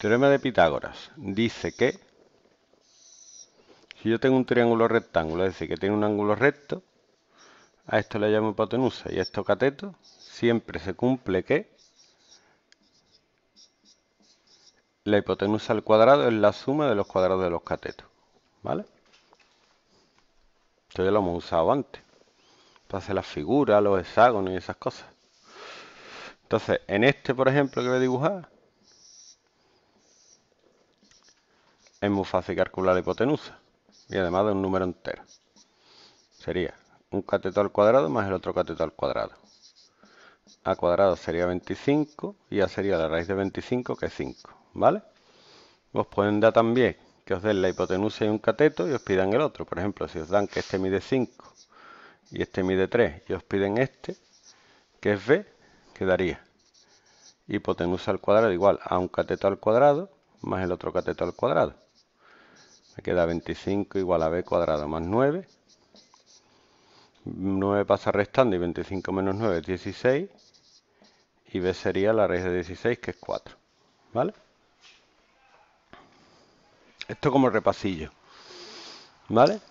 Teorema de Pitágoras dice que si yo tengo un triángulo rectángulo, es decir, que tiene un ángulo recto, a esto le llamo hipotenusa y a esto cateto, siempre se cumple que la hipotenusa al cuadrado es la suma de los cuadrados de los catetos. ¿Vale? Esto ya lo hemos usado antes. Para hacer las figuras, los hexágonos y esas cosas. Entonces, en este, por ejemplo, que voy a dibujar, es muy fácil calcular la hipotenusa y además de un número entero. Sería un cateto al cuadrado más el otro cateto al cuadrado. A cuadrado sería 25 y A sería la raíz de 25 que es 5, ¿vale? Os pueden dar también que os den la hipotenusa y un cateto y os pidan el otro. Por ejemplo, si os dan que este mide 5 y este mide 3 y os piden este, que es B, quedaría hipotenusa al cuadrado igual a un cateto al cuadrado más el otro cateto al cuadrado queda 25 igual a b cuadrado más 9. 9 pasa restando y 25 menos 9 es 16. Y b sería la raíz de 16, que es 4. ¿Vale? Esto como repasillo. ¿Vale?